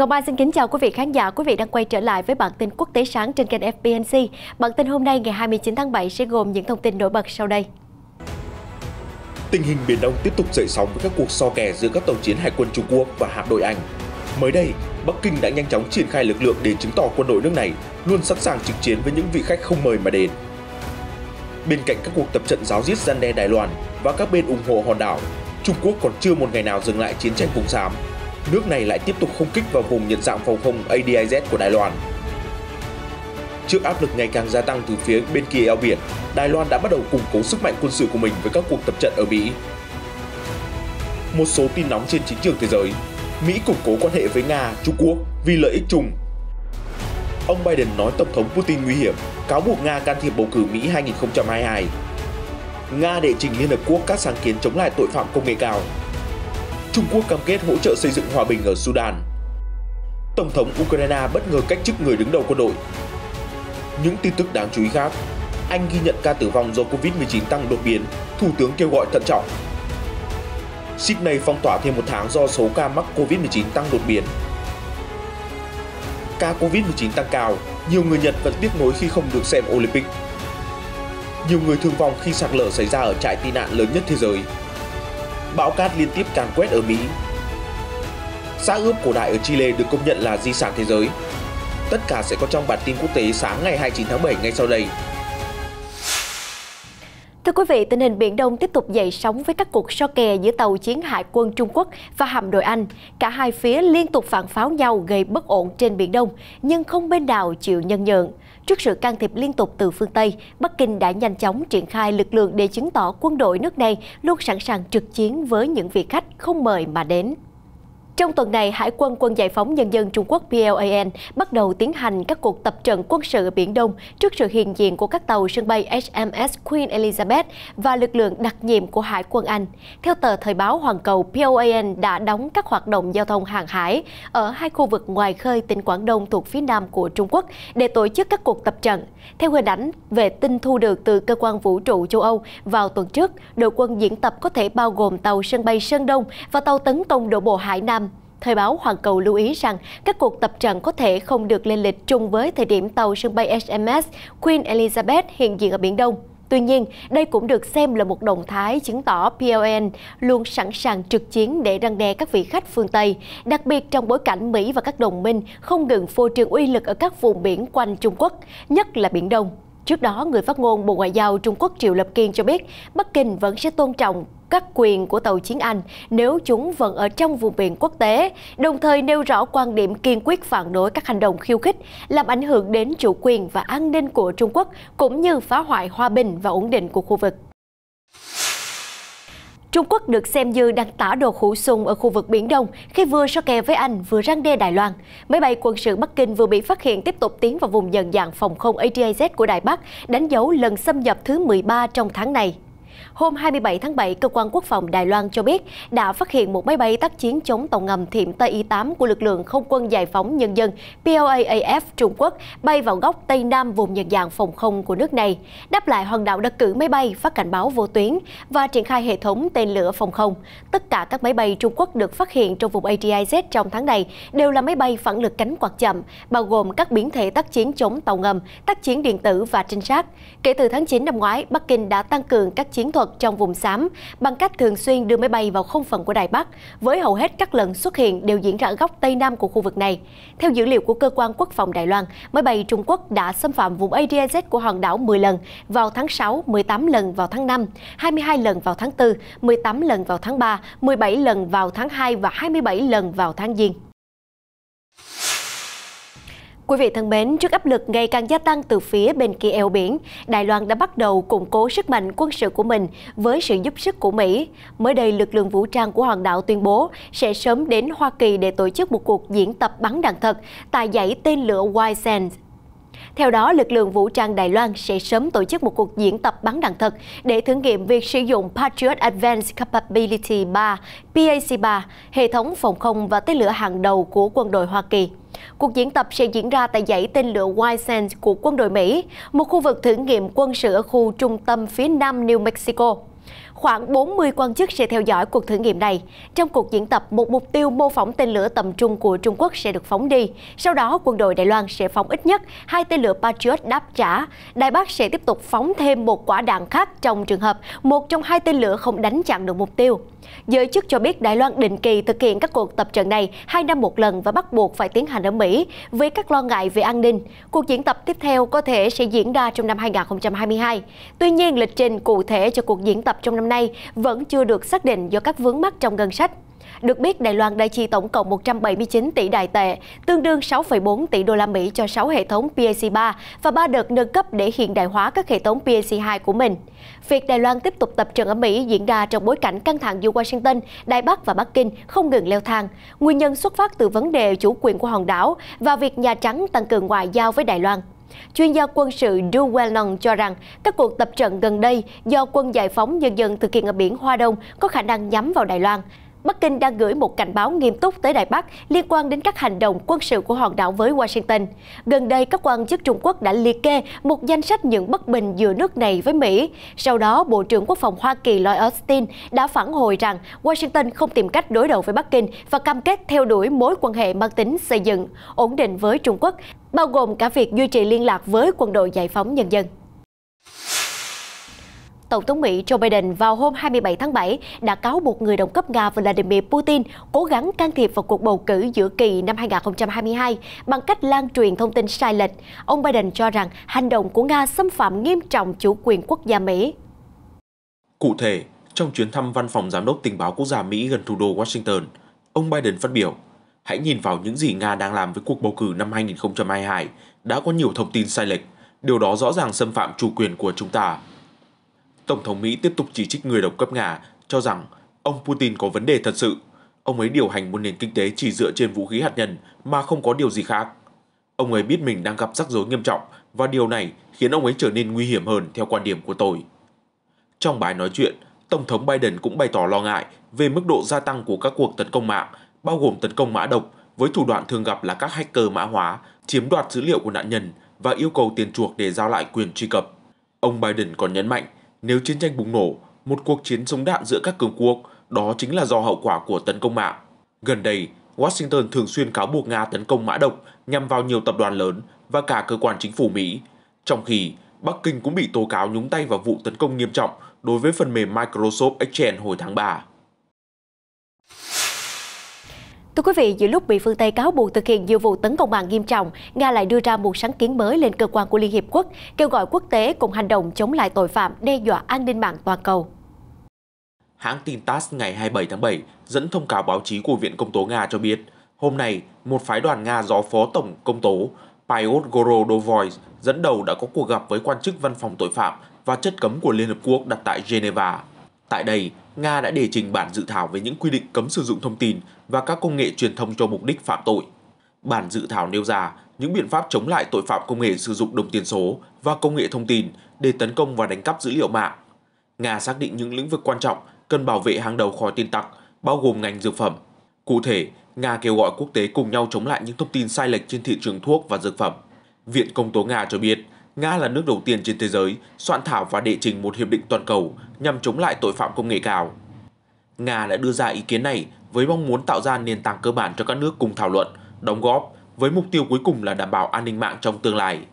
Ngọc Mai xin kính chào quý vị khán giả, quý vị đang quay trở lại với bản tin quốc tế sáng trên kênh fbnc. Bản tin hôm nay ngày 29 tháng 7 sẽ gồm những thông tin nổi bật sau đây. Tình hình Biển Đông tiếp tục dậy sóng với các cuộc so kè giữa các tàu chiến hải quân Trung Quốc và hạm đội Anh. Mới đây, Bắc Kinh đã nhanh chóng triển khai lực lượng để chứng tỏ quân đội nước này luôn sẵn sàng trực chiến với những vị khách không mời mà đến. Bên cạnh các cuộc tập trận giáo giết gian đe Đài Loan và các bên ủng hộ hòn đảo, Trung Quốc còn chưa một ngày nào dừng lại chiến tranh vùng xám nước này lại tiếp tục không kích vào vùng nhận dạng phòng không ADIZ của Đài Loan. Trước áp lực ngày càng gia tăng từ phía bên kia eo biển, Đài Loan đã bắt đầu củng cố sức mạnh quân sự của mình với các cuộc tập trận ở Mỹ. Một số tin nóng trên chính trường thế giới, Mỹ củng cố quan hệ với Nga, Trung Quốc vì lợi ích chung. Ông Biden nói Tổng thống Putin nguy hiểm, cáo buộc Nga can thiệp bầu cử Mỹ 2022. Nga đệ trình Liên Hợp Quốc các sáng kiến chống lại tội phạm công nghệ cao, Trung Quốc cam kết hỗ trợ xây dựng hòa bình ở Sudan. Tổng thống Ukraine bất ngờ cách chức người đứng đầu quân đội. Những tin tức đáng chú ý khác, Anh ghi nhận ca tử vong do Covid-19 tăng đột biến, Thủ tướng kêu gọi thận trọng. Sydney phong tỏa thêm một tháng do số ca mắc Covid-19 tăng đột biến. Ca Covid-19 tăng cao, nhiều người Nhật vẫn tiếc nuối khi không được xem Olympic. Nhiều người thương vong khi sạt lở xảy ra ở trại tị nạn lớn nhất thế giới, bão cát liên tiếp càn quét ở Mỹ. Xã ướp cổ đại ở Chile được công nhận là di sản thế giới. Tất cả sẽ có trong bản tin quốc tế sáng ngày 29 tháng 7 ngay sau đây. Thưa quý vị, tình hình Biển Đông tiếp tục dậy sóng với các cuộc so kè giữa tàu chiến hải quân Trung Quốc và hạm đội Anh. Cả hai phía liên tục phản pháo nhau gây bất ổn trên Biển Đông, nhưng không bên nào chịu nhân nhượng. Trước sự can thiệp liên tục từ phương Tây, Bắc Kinh đã nhanh chóng triển khai lực lượng để chứng tỏ quân đội nước này luôn sẵn sàng trực chiến với những vị khách không mời mà đến. Trong tuần này, Hải quân Quân Giải phóng Nhân dân Trung Quốc PLAN bắt đầu tiến hành các cuộc tập trận quân sự ở Biển Đông trước sự hiện diện của các tàu sân bay HMS Queen Elizabeth và lực lượng đặc nhiệm của Hải quân Anh. Theo tờ Thời báo Hoàng cầu, PLAN đã đóng các hoạt động giao thông hàng hải ở hai khu vực ngoài khơi tỉnh Quảng Đông thuộc phía nam của Trung Quốc để tổ chức các cuộc tập trận. Theo hình ảnh về tin thu được từ cơ quan vũ trụ châu Âu vào tuần trước, đội quân diễn tập có thể bao gồm tàu sân bay Sơn Đông và tàu tấn công đổ bộ Hải Nam Thời báo Hoàn Cầu lưu ý rằng các cuộc tập trận có thể không được lên lịch chung với thời điểm tàu sân bay HMS Queen Elizabeth hiện diện ở Biển Đông. Tuy nhiên, đây cũng được xem là một động thái chứng tỏ PLN luôn sẵn sàng trực chiến để răng đe các vị khách phương Tây, đặc biệt trong bối cảnh Mỹ và các đồng minh không ngừng phô trương uy lực ở các vùng biển quanh Trung Quốc, nhất là Biển Đông. Trước đó, người phát ngôn Bộ Ngoại giao Trung Quốc Triệu Lập Kiên cho biết Bắc Kinh vẫn sẽ tôn trọng các quyền của tàu chiến Anh nếu chúng vẫn ở trong vùng biển quốc tế, đồng thời nêu rõ quan điểm kiên quyết phản đối các hành động khiêu khích, làm ảnh hưởng đến chủ quyền và an ninh của Trung Quốc, cũng như phá hoại hòa bình và ổn định của khu vực. Trung Quốc được xem như đang tả đồ khủ sùng ở khu vực Biển Đông khi vừa so kè với Anh vừa răng đe Đài Loan. Máy bay quân sự Bắc Kinh vừa bị phát hiện tiếp tục tiến vào vùng dần dạng phòng không ATAZ của Đài Bắc, đánh dấu lần xâm nhập thứ 13 trong tháng này hôm 27 tháng 7, Cơ quan Quốc phòng Đài Loan cho biết đã phát hiện một máy bay tác chiến chống tàu ngầm thiểm Tây 8 của lực lượng Không quân Giải phóng Nhân dân PLAAF Trung Quốc bay vào góc Tây Nam vùng nhật dạng phòng không của nước này. Đáp lại, Hoàng đảo đã cử máy bay phát cảnh báo vô tuyến và triển khai hệ thống tên lửa phòng không. Tất cả các máy bay Trung Quốc được phát hiện trong vùng ATIZ trong tháng này đều là máy bay phản lực cánh quạt chậm, bao gồm các biến thể tác chiến chống tàu ngầm, tác chiến điện tử và trinh sát. Kể từ tháng 9 năm ngoái, Bắc Kinh đã tăng cường các chiến thuật mật trong vùng xám bằng cách thường xuyên đưa máy bay vào không phận của Đài Bắc, với hầu hết các lần xuất hiện đều diễn ra ở góc Tây Nam của khu vực này. Theo dữ liệu của Cơ quan Quốc phòng Đài Loan, máy bay Trung Quốc đã xâm phạm vùng ADZ của hòn đảo 10 lần vào tháng 6, 18 lần vào tháng 5, 22 lần vào tháng 4, 18 lần vào tháng 3, 17 lần vào tháng 2 và 27 lần vào tháng Giêng. Quý vị thân mến, trước áp lực ngày càng gia tăng từ phía bên kia eo biển, Đài Loan đã bắt đầu củng cố sức mạnh quân sự của mình với sự giúp sức của Mỹ. Mới đây, lực lượng vũ trang của Hoàng đảo tuyên bố sẽ sớm đến Hoa Kỳ để tổ chức một cuộc diễn tập bắn đạn thật tại dãy tên lửa White Sands. Theo đó, lực lượng vũ trang Đài Loan sẽ sớm tổ chức một cuộc diễn tập bắn đạn thật để thử nghiệm việc sử dụng Patriot Advanced Capability 3, PAC-3, hệ thống phòng không và tên lửa hàng đầu của quân đội Hoa Kỳ. Cuộc diễn tập sẽ diễn ra tại dãy tên lửa White Sands của quân đội Mỹ, một khu vực thử nghiệm quân sự ở khu trung tâm phía nam New Mexico. Khoảng 40 quan chức sẽ theo dõi cuộc thử nghiệm này. Trong cuộc diễn tập, một mục tiêu mô phỏng tên lửa tầm trung của Trung Quốc sẽ được phóng đi. Sau đó, quân đội Đài Loan sẽ phóng ít nhất hai tên lửa Patriot đáp trả. Đài Bắc sẽ tiếp tục phóng thêm một quả đạn khác trong trường hợp một trong hai tên lửa không đánh chặn được mục tiêu. Giới chức cho biết Đài Loan định kỳ thực hiện các cuộc tập trận này hai năm một lần và bắt buộc phải tiến hành ở Mỹ với các lo ngại về an ninh. Cuộc diễn tập tiếp theo có thể sẽ diễn ra trong năm 2022. Tuy nhiên, lịch trình cụ thể cho cuộc diễn tập trong năm nay vẫn chưa được xác định do các vướng mắc trong ngân sách. Được biết, Đài Loan đã chi tổng cộng 179 tỷ đài tệ, tương đương 6,4 tỷ đô la Mỹ cho 6 hệ thống PAC-3 e và 3 đợt nâng cấp để hiện đại hóa các hệ thống PAC-2 e của mình. Việc Đài Loan tiếp tục tập trận ở Mỹ diễn ra trong bối cảnh căng thẳng giữa Washington, Đài Bắc và Bắc Kinh không ngừng leo thang. Nguyên nhân xuất phát từ vấn đề chủ quyền của hòn đảo và việc Nhà Trắng tăng cường ngoại giao với Đài Loan. Chuyên gia quân sự Du Wellong cho rằng các cuộc tập trận gần đây do quân giải phóng nhân dân thực hiện ở biển Hoa Đông có khả năng nhắm vào Đài Loan. Bắc Kinh đang gửi một cảnh báo nghiêm túc tới Đài Bắc liên quan đến các hành động quân sự của hòn đảo với Washington. Gần đây, các quan chức Trung Quốc đã liệt kê một danh sách những bất bình giữa nước này với Mỹ. Sau đó, Bộ trưởng Quốc phòng Hoa Kỳ Lloyd Austin đã phản hồi rằng Washington không tìm cách đối đầu với Bắc Kinh và cam kết theo đuổi mối quan hệ mang tính xây dựng, ổn định với Trung Quốc, bao gồm cả việc duy trì liên lạc với quân đội giải phóng nhân dân. Tổng thống Mỹ Joe Biden vào hôm 27 tháng 7 đã cáo buộc người đồng cấp Nga Vladimir Putin cố gắng can thiệp vào cuộc bầu cử giữa kỳ năm 2022 bằng cách lan truyền thông tin sai lệch. Ông Biden cho rằng hành động của Nga xâm phạm nghiêm trọng chủ quyền quốc gia Mỹ. Cụ thể, trong chuyến thăm văn phòng giám đốc tình báo quốc gia Mỹ gần thủ đô Washington, ông Biden phát biểu, hãy nhìn vào những gì Nga đang làm với cuộc bầu cử năm 2022, đã có nhiều thông tin sai lệch, điều đó rõ ràng xâm phạm chủ quyền của chúng ta. Tổng thống Mỹ tiếp tục chỉ trích người đồng cấp Nga, cho rằng ông Putin có vấn đề thật sự. Ông ấy điều hành một nền kinh tế chỉ dựa trên vũ khí hạt nhân mà không có điều gì khác. Ông ấy biết mình đang gặp rắc rối nghiêm trọng và điều này khiến ông ấy trở nên nguy hiểm hơn theo quan điểm của tôi. Trong bài nói chuyện, Tổng thống Biden cũng bày tỏ lo ngại về mức độ gia tăng của các cuộc tấn công mạng, bao gồm tấn công mã độc với thủ đoạn thường gặp là các hacker mã hóa chiếm đoạt dữ liệu của nạn nhân và yêu cầu tiền chuộc để giao lại quyền truy cập. Ông Biden còn nhấn mạnh nếu chiến tranh bùng nổ, một cuộc chiến súng đạn giữa các cường quốc, đó chính là do hậu quả của tấn công mạng. Gần đây, Washington thường xuyên cáo buộc Nga tấn công mã độc nhằm vào nhiều tập đoàn lớn và cả cơ quan chính phủ Mỹ. Trong khi, Bắc Kinh cũng bị tố cáo nhúng tay vào vụ tấn công nghiêm trọng đối với phần mềm Microsoft Exchange hồi tháng 3. Thưa quý vị, giữa lúc bị phương Tây cáo buộc thực hiện nhiều vụ tấn công mạng nghiêm trọng, Nga lại đưa ra một sáng kiến mới lên cơ quan của Liên Hiệp Quốc, kêu gọi quốc tế cùng hành động chống lại tội phạm đe dọa an ninh mạng toàn cầu. Hãng tin TASS ngày 27 tháng 7 dẫn thông cáo báo chí của Viện Công tố Nga cho biết, hôm nay, một phái đoàn Nga do Phó Tổng Công tố Pyotr Gorodovoy dẫn đầu đã có cuộc gặp với quan chức văn phòng tội phạm và chất cấm của Liên Hợp Quốc đặt tại Geneva. Tại đây, Nga đã đề trình bản dự thảo về những quy định cấm sử dụng thông tin và các công nghệ truyền thông cho mục đích phạm tội. Bản dự thảo nêu ra những biện pháp chống lại tội phạm công nghệ sử dụng đồng tiền số và công nghệ thông tin để tấn công và đánh cắp dữ liệu mạng. Nga xác định những lĩnh vực quan trọng cần bảo vệ hàng đầu khỏi tin tặc, bao gồm ngành dược phẩm. Cụ thể, Nga kêu gọi quốc tế cùng nhau chống lại những thông tin sai lệch trên thị trường thuốc và dược phẩm. Viện Công tố Nga cho biết, Nga là nước đầu tiên trên thế giới soạn thảo và đệ trình một hiệp định toàn cầu nhằm chống lại tội phạm công nghệ cao. Nga đã đưa ra ý kiến này với mong muốn tạo ra nền tảng cơ bản cho các nước cùng thảo luận, đóng góp với mục tiêu cuối cùng là đảm bảo an ninh mạng trong tương lai.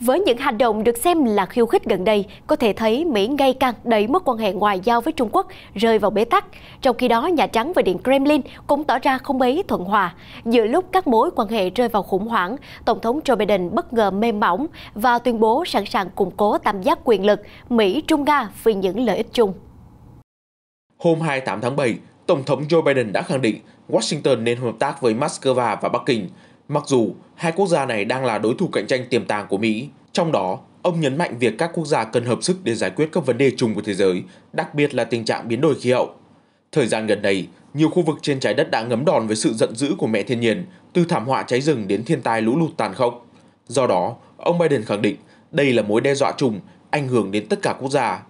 Với những hành động được xem là khiêu khích gần đây, có thể thấy Mỹ ngày càng đẩy mối quan hệ ngoại giao với Trung Quốc rơi vào bế tắc. Trong khi đó, Nhà Trắng và Điện Kremlin cũng tỏ ra không mấy thuận hòa. Giữa lúc các mối quan hệ rơi vào khủng hoảng, Tổng thống Joe Biden bất ngờ mềm mỏng và tuyên bố sẵn sàng củng cố tam giác quyền lực Mỹ-Trung-Nga vì những lợi ích chung. Hôm 28 tháng 7, Tổng thống Joe Biden đã khẳng định Washington nên hợp tác với Moscow và Bắc Kinh – Mặc dù hai quốc gia này đang là đối thủ cạnh tranh tiềm tàng của Mỹ, trong đó ông nhấn mạnh việc các quốc gia cần hợp sức để giải quyết các vấn đề chung của thế giới, đặc biệt là tình trạng biến đổi khí hậu. Thời gian gần đây, nhiều khu vực trên trái đất đã ngấm đòn với sự giận dữ của mẹ thiên nhiên, từ thảm họa cháy rừng đến thiên tai lũ lụt tàn khốc. Do đó, ông Biden khẳng định đây là mối đe dọa chung, ảnh hưởng đến tất cả quốc gia.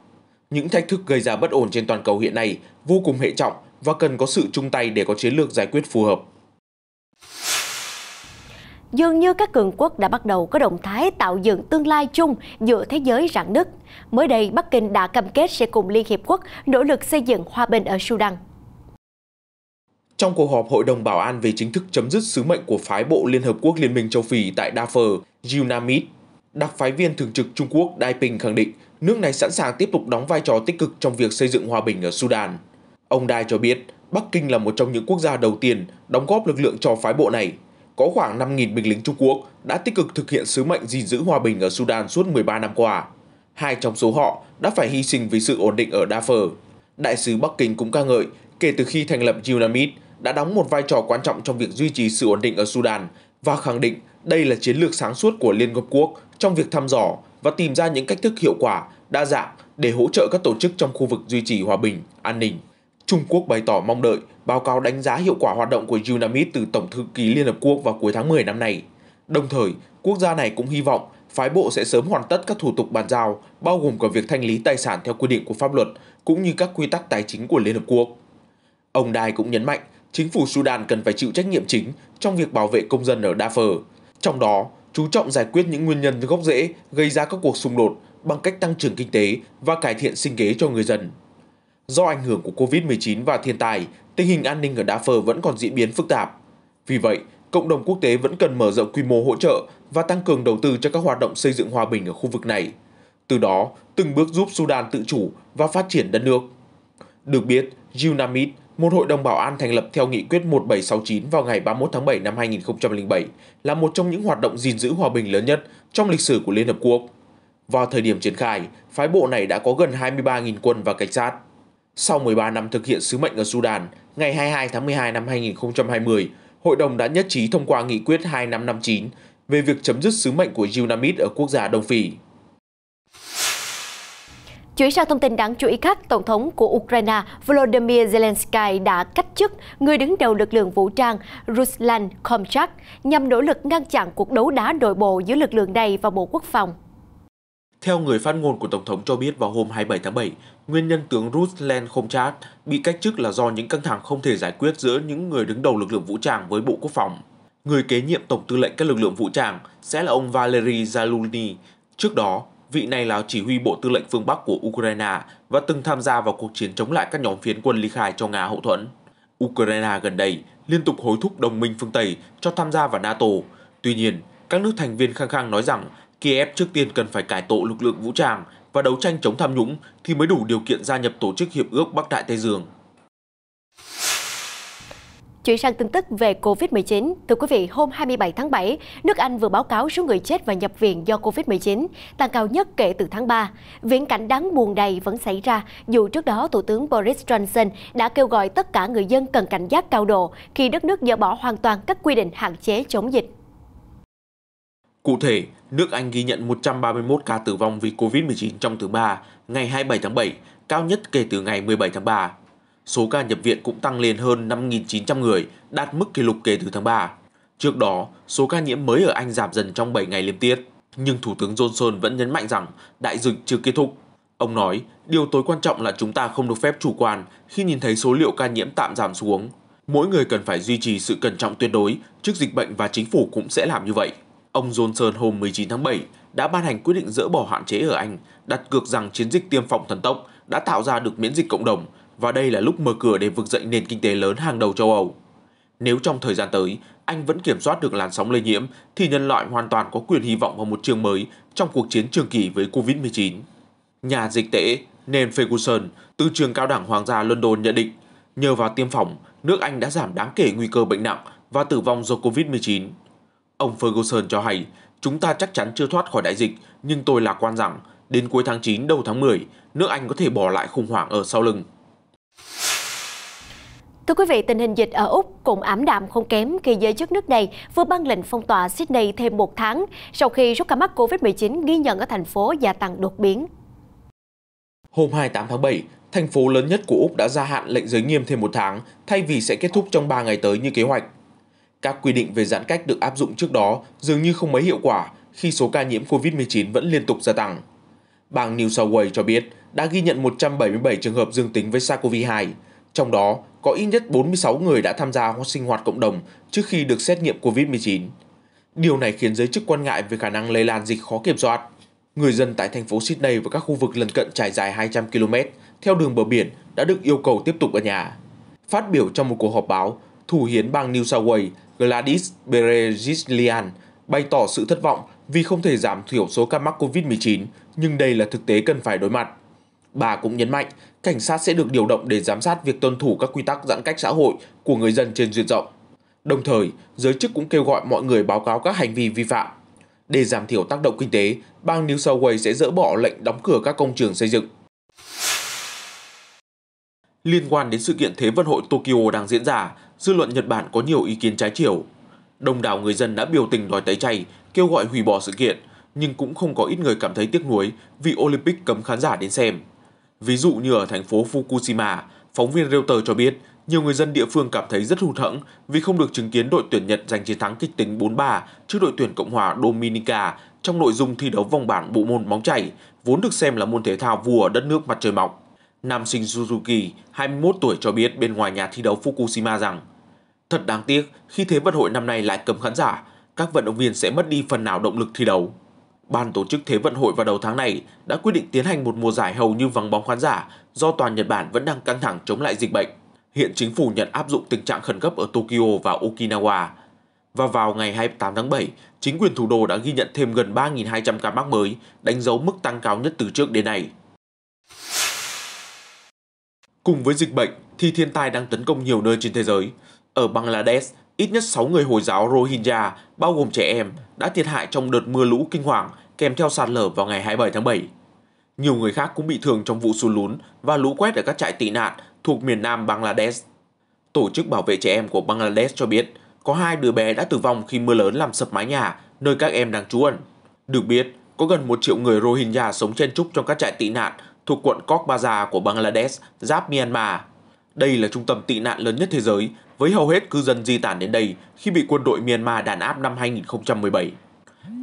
Những thách thức gây ra bất ổn trên toàn cầu hiện nay vô cùng hệ trọng và cần có sự chung tay để có chiến lược giải quyết phù hợp dường như các cường quốc đã bắt đầu có động thái tạo dựng tương lai chung giữa thế giới rạn nứt. Mới đây, Bắc Kinh đã cam kết sẽ cùng Liên Hiệp Quốc nỗ lực xây dựng hòa bình ở Sudan. Trong cuộc họp Hội đồng Bảo an về chính thức chấm dứt sứ mệnh của phái bộ Liên Hợp Quốc Liên minh châu Phi tại Darfur, Phờ, Yunamid, đặc phái viên thường trực Trung Quốc Đai Ping khẳng định nước này sẵn sàng tiếp tục đóng vai trò tích cực trong việc xây dựng hòa bình ở Sudan. Ông Đai cho biết, Bắc Kinh là một trong những quốc gia đầu tiên đóng góp lực lượng cho phái bộ này có khoảng 5.000 binh lính Trung Quốc đã tích cực thực hiện sứ mệnh gìn giữ hòa bình ở Sudan suốt 13 năm qua. Hai trong số họ đã phải hy sinh vì sự ổn định ở Darfur. Đại sứ Bắc Kinh cũng ca ngợi kể từ khi thành lập UNAMID đã đóng một vai trò quan trọng trong việc duy trì sự ổn định ở Sudan và khẳng định đây là chiến lược sáng suốt của Liên Hợp Quốc trong việc thăm dò và tìm ra những cách thức hiệu quả, đa dạng để hỗ trợ các tổ chức trong khu vực duy trì hòa bình, an ninh. Trung Quốc bày tỏ mong đợi báo cáo đánh giá hiệu quả hoạt động của UNAMID từ Tổng thư ký Liên Hợp Quốc vào cuối tháng 10 năm nay. Đồng thời, quốc gia này cũng hy vọng phái bộ sẽ sớm hoàn tất các thủ tục bàn giao, bao gồm cả việc thanh lý tài sản theo quy định của pháp luật, cũng như các quy tắc tài chính của Liên Hợp Quốc. Ông Đài cũng nhấn mạnh, chính phủ Sudan cần phải chịu trách nhiệm chính trong việc bảo vệ công dân ở Darfur. Trong đó, chú trọng giải quyết những nguyên nhân gốc rễ gây ra các cuộc xung đột bằng cách tăng trưởng kinh tế và cải thiện sinh kế cho người dân. Do ảnh hưởng của COVID-19 và thiên tai, tình hình an ninh ở Đa Phơ vẫn còn diễn biến phức tạp. Vì vậy, cộng đồng quốc tế vẫn cần mở rộng quy mô hỗ trợ và tăng cường đầu tư cho các hoạt động xây dựng hòa bình ở khu vực này. Từ đó, từng bước giúp Sudan tự chủ và phát triển đất nước. Được biết, UNAMID, một hội đồng bảo an thành lập theo nghị quyết 1769 vào ngày 31 tháng 7 năm 2007, là một trong những hoạt động gìn giữ hòa bình lớn nhất trong lịch sử của Liên Hợp Quốc. Vào thời điểm triển khai, phái bộ này đã có gần 23.000 quân và cảnh sát. Sau 13 năm thực hiện sứ mệnh ở Sudan, ngày 22 tháng 12 năm 2020, Hội đồng đã nhất trí thông qua nghị quyết 2559 về việc chấm dứt sứ mệnh của UNAMID ở quốc gia Đông Phi. Chuyển sang thông tin đáng chú ý khác, Tổng thống của Ukraine Volodymyr Zelensky đã cách chức người đứng đầu lực lượng vũ trang Ruslan Komchak nhằm nỗ lực ngăn chặn cuộc đấu đá nội bộ giữa lực lượng này và Bộ Quốc phòng. Theo người phát ngôn của Tổng thống cho biết vào hôm 27 tháng 7, nguyên nhân tướng Ruslan Khomchat bị cách chức là do những căng thẳng không thể giải quyết giữa những người đứng đầu lực lượng vũ trang với Bộ Quốc phòng. Người kế nhiệm Tổng tư lệnh các lực lượng vũ trang sẽ là ông Valery Zaluzny. Trước đó, vị này là chỉ huy Bộ Tư lệnh phương Bắc của Ukraine và từng tham gia vào cuộc chiến chống lại các nhóm phiến quân ly khai cho Nga hậu thuẫn. Ukraine gần đây liên tục hối thúc đồng minh phương Tây cho tham gia vào NATO. Tuy nhiên, các nước thành viên khăng khăng nói rằng Kiev trước tiên cần phải cải tổ lực lượng vũ trang và đấu tranh chống tham nhũng thì mới đủ điều kiện gia nhập tổ chức Hiệp ước Bắc Đại Tây Dương. Chuyển sang tin tức về COVID-19. Thưa quý vị, hôm 27 tháng 7, nước Anh vừa báo cáo số người chết và nhập viện do COVID-19, tăng cao nhất kể từ tháng 3. Viễn cảnh đáng buồn đầy vẫn xảy ra, dù trước đó Thủ tướng Boris Johnson đã kêu gọi tất cả người dân cần cảnh giác cao độ khi đất nước dỡ bỏ hoàn toàn các quy định hạn chế chống dịch. Cụ thể, nước Anh ghi nhận 131 ca tử vong vì COVID-19 trong thứ ba, ngày 27 tháng 7, cao nhất kể từ ngày 17 tháng 3. Số ca nhập viện cũng tăng lên hơn 5.900 người, đạt mức kỷ lục kể từ tháng 3. Trước đó, số ca nhiễm mới ở Anh giảm dần trong 7 ngày liên tiếp, nhưng Thủ tướng Johnson vẫn nhấn mạnh rằng đại dịch chưa kết thúc. Ông nói, điều tối quan trọng là chúng ta không được phép chủ quan khi nhìn thấy số liệu ca nhiễm tạm giảm xuống. Mỗi người cần phải duy trì sự cẩn trọng tuyệt đối trước dịch bệnh và chính phủ cũng sẽ làm như vậy. Ông Johnson hôm 19 tháng 7 đã ban hành quyết định dỡ bỏ hạn chế ở Anh, đặt cược rằng chiến dịch tiêm phòng thần tốc đã tạo ra được miễn dịch cộng đồng và đây là lúc mở cửa để vực dậy nền kinh tế lớn hàng đầu châu Âu. Nếu trong thời gian tới, Anh vẫn kiểm soát được làn sóng lây nhiễm thì nhân loại hoàn toàn có quyền hy vọng vào một chương mới trong cuộc chiến trường kỳ với Covid-19. Nhà dịch tễ Neil Ferguson từ trường cao đẳng Hoàng gia London nhận định, nhờ vào tiêm phòng, nước Anh đã giảm đáng kể nguy cơ bệnh nặng và tử vong do Covid-19. Ông Ferguson cho hay, chúng ta chắc chắn chưa thoát khỏi đại dịch, nhưng tôi lạc quan rằng đến cuối tháng 9 đầu tháng 10, nước Anh có thể bỏ lại khủng hoảng ở sau lưng. Thưa quý vị, tình hình dịch ở Úc cũng ảm đạm không kém khi giới chức nước này vừa ban lệnh phong tỏa Sydney thêm một tháng sau khi số ca mắc COVID-19 ghi nhận ở thành phố gia tăng đột biến. Hôm 28 tháng 7, thành phố lớn nhất của Úc đã gia hạn lệnh giới nghiêm thêm một tháng thay vì sẽ kết thúc trong 3 ngày tới như kế hoạch. Các quy định về giãn cách được áp dụng trước đó dường như không mấy hiệu quả khi số ca nhiễm COVID-19 vẫn liên tục gia tăng. Bang New South Wales cho biết đã ghi nhận 177 trường hợp dương tính với SARS-CoV-2, trong đó có ít nhất 46 người đã tham gia hoặc sinh hoạt cộng đồng trước khi được xét nghiệm COVID-19. Điều này khiến giới chức quan ngại về khả năng lây lan dịch khó kiểm soát. Người dân tại thành phố Sydney và các khu vực lân cận trải dài 200 km theo đường bờ biển đã được yêu cầu tiếp tục ở nhà. Phát biểu trong một cuộc họp báo, Thủ hiến bang New South Wales Gladys Berejiklian bày tỏ sự thất vọng vì không thể giảm thiểu số ca mắc COVID-19, nhưng đây là thực tế cần phải đối mặt. Bà cũng nhấn mạnh, cảnh sát sẽ được điều động để giám sát việc tuân thủ các quy tắc giãn cách xã hội của người dân trên diện rộng. Đồng thời, giới chức cũng kêu gọi mọi người báo cáo các hành vi vi phạm. Để giảm thiểu tác động kinh tế, bang New South Wales sẽ dỡ bỏ lệnh đóng cửa các công trường xây dựng. Liên quan đến sự kiện Thế vận hội Tokyo đang diễn ra, dư luận Nhật Bản có nhiều ý kiến trái chiều. Đông đảo người dân đã biểu tình đòi tẩy chay, kêu gọi hủy bỏ sự kiện, nhưng cũng không có ít người cảm thấy tiếc nuối vì Olympic cấm khán giả đến xem. Ví dụ như ở thành phố Fukushima, phóng viên Reuters cho biết nhiều người dân địa phương cảm thấy rất hụt hẫng vì không được chứng kiến đội tuyển Nhật giành chiến thắng kịch tính 4-3 trước đội tuyển Cộng hòa Dominica trong nội dung thi đấu vòng bảng bộ môn bóng chảy, vốn được xem là môn thể thao vua ở đất nước mặt trời mọc nam sinh Suzuki, 21 tuổi cho biết bên ngoài nhà thi đấu Fukushima rằng Thật đáng tiếc khi Thế vận hội năm nay lại cấm khán giả, các vận động viên sẽ mất đi phần nào động lực thi đấu. Ban tổ chức Thế vận hội vào đầu tháng này đã quyết định tiến hành một mùa giải hầu như vắng bóng khán giả do toàn Nhật Bản vẫn đang căng thẳng chống lại dịch bệnh. Hiện chính phủ nhận áp dụng tình trạng khẩn cấp ở Tokyo và Okinawa. Và vào ngày 28 tháng 7, chính quyền thủ đô đã ghi nhận thêm gần 3.200 ca mắc mới, đánh dấu mức tăng cao nhất từ trước đến nay. Cùng với dịch bệnh thì thiên tai đang tấn công nhiều nơi trên thế giới. Ở Bangladesh, ít nhất 6 người Hồi giáo Rohingya, bao gồm trẻ em, đã thiệt hại trong đợt mưa lũ kinh hoàng kèm theo sạt lở vào ngày 27 tháng 7. Nhiều người khác cũng bị thương trong vụ sụt lún và lũ quét ở các trại tị nạn thuộc miền nam Bangladesh. Tổ chức bảo vệ trẻ em của Bangladesh cho biết có hai đứa bé đã tử vong khi mưa lớn làm sập mái nhà nơi các em đang trú ẩn. Được biết, có gần một triệu người Rohingya sống chen trúc trong các trại tị nạn thuộc quận Cox's Bazar của Bangladesh, giáp Myanmar. Đây là trung tâm tị nạn lớn nhất thế giới, với hầu hết cư dân di tản đến đây khi bị quân đội Myanmar đàn áp năm 2017.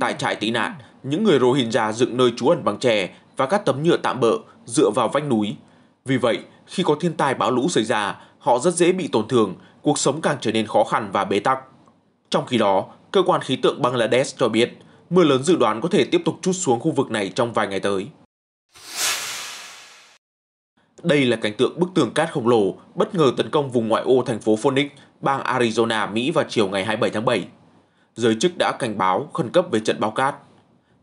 Tại trại tị nạn, những người Rohingya dựng nơi trú ẩn bằng tre và các tấm nhựa tạm bỡ dựa vào vách núi. Vì vậy, khi có thiên tai bão lũ xảy ra, họ rất dễ bị tổn thương, cuộc sống càng trở nên khó khăn và bế tắc. Trong khi đó, cơ quan khí tượng Bangladesh cho biết, mưa lớn dự đoán có thể tiếp tục chút xuống khu vực này trong vài ngày tới. Đây là cảnh tượng bức tường cát khổng lồ bất ngờ tấn công vùng ngoại ô thành phố Phoenix, bang Arizona, Mỹ vào chiều ngày 27 tháng 7. Giới chức đã cảnh báo khẩn cấp về trận bão cát.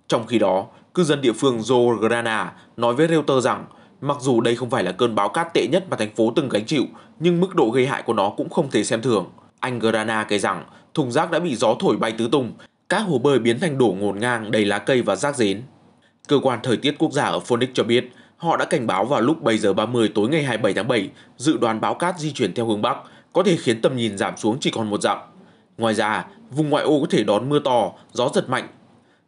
Trong khi đó, cư dân địa phương Joe Grana nói với Reuters rằng mặc dù đây không phải là cơn bão cát tệ nhất mà thành phố từng gánh chịu, nhưng mức độ gây hại của nó cũng không thể xem thường. Anh Grana kể rằng thùng rác đã bị gió thổi bay tứ tung, các hồ bơi biến thành đổ ngổn ngang đầy lá cây và rác rến. Cơ quan thời tiết quốc gia ở Phoenix cho biết Họ đã cảnh báo vào lúc 7 giờ 30 tối ngày 27 tháng 7, dự đoán bão cát di chuyển theo hướng Bắc, có thể khiến tầm nhìn giảm xuống chỉ còn một dặm. Ngoài ra, vùng ngoại ô có thể đón mưa to, gió giật mạnh.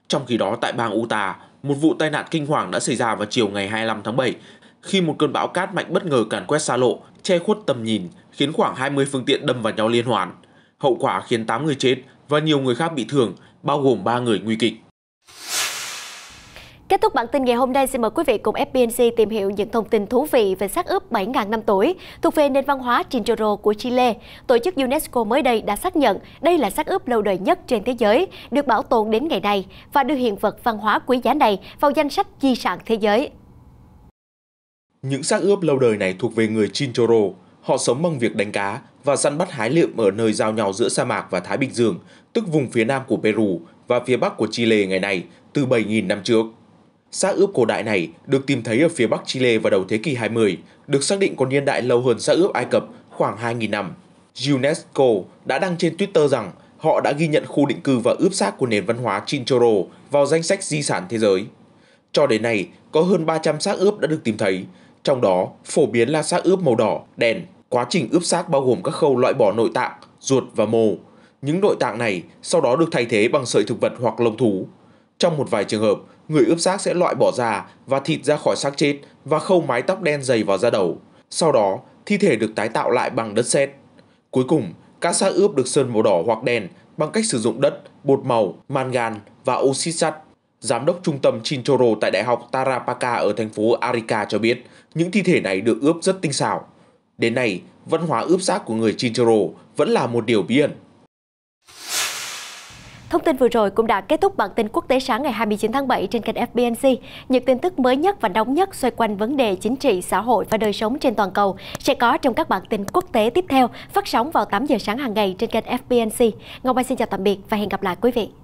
Trong khi đó tại bang Utah, một vụ tai nạn kinh hoàng đã xảy ra vào chiều ngày 25 tháng 7 khi một cơn bão cát mạnh bất ngờ càn quét xa lộ, che khuất tầm nhìn, khiến khoảng 20 phương tiện đâm vào nhau liên hoàn. Hậu quả khiến 8 người chết và nhiều người khác bị thương, bao gồm 3 người nguy kịch. Kết thúc bản tin ngày hôm nay, xin mời quý vị cùng FBNC tìm hiểu những thông tin thú vị về xác ướp 7.000 năm tuổi thuộc về nền văn hóa Chinchorro của Chile. Tổ chức UNESCO mới đây đã xác nhận đây là xác ướp lâu đời nhất trên thế giới, được bảo tồn đến ngày nay và đưa hiện vật văn hóa quý giá này vào danh sách di sản thế giới. Những xác ướp lâu đời này thuộc về người Chinchorro. Họ sống bằng việc đánh cá và săn bắt hái liệm ở nơi giao nhau giữa sa mạc và Thái Bình Dương, tức vùng phía nam của Peru và phía bắc của Chile ngày nay, từ 7.000 năm trước. Xác ướp cổ đại này được tìm thấy ở phía bắc Chile vào đầu thế kỷ 20, được xác định có niên đại lâu hơn xác ướp Ai Cập khoảng 2.000 năm. UNESCO đã đăng trên Twitter rằng họ đã ghi nhận khu định cư và ướp xác của nền văn hóa Chinchorro vào danh sách di sản thế giới. Cho đến nay, có hơn 300 xác ướp đã được tìm thấy, trong đó phổ biến là xác ướp màu đỏ, đen. Quá trình ướp xác bao gồm các khâu loại bỏ nội tạng, ruột và mồ. Những nội tạng này sau đó được thay thế bằng sợi thực vật hoặc lông thú. Trong một vài trường hợp, người ướp xác sẽ loại bỏ da và thịt ra khỏi xác chết và khâu mái tóc đen dày vào da đầu. Sau đó, thi thể được tái tạo lại bằng đất sét. Cuối cùng, các xác ướp được sơn màu đỏ hoặc đen bằng cách sử dụng đất, bột màu, mangan và oxy sắt. Giám đốc trung tâm Chinchoro tại Đại học Tarapaka ở thành phố Arica cho biết, những thi thể này được ướp rất tinh xảo. Đến nay, văn hóa ướp xác của người Chinchoro vẫn là một điều bí ẩn. Thông tin vừa rồi cũng đã kết thúc bản tin quốc tế sáng ngày 29 tháng 7 trên kênh FBNC. Những tin tức mới nhất và nóng nhất xoay quanh vấn đề chính trị, xã hội và đời sống trên toàn cầu sẽ có trong các bản tin quốc tế tiếp theo phát sóng vào 8 giờ sáng hàng ngày trên kênh FBNC. Ngọc Mai xin chào tạm biệt và hẹn gặp lại quý vị.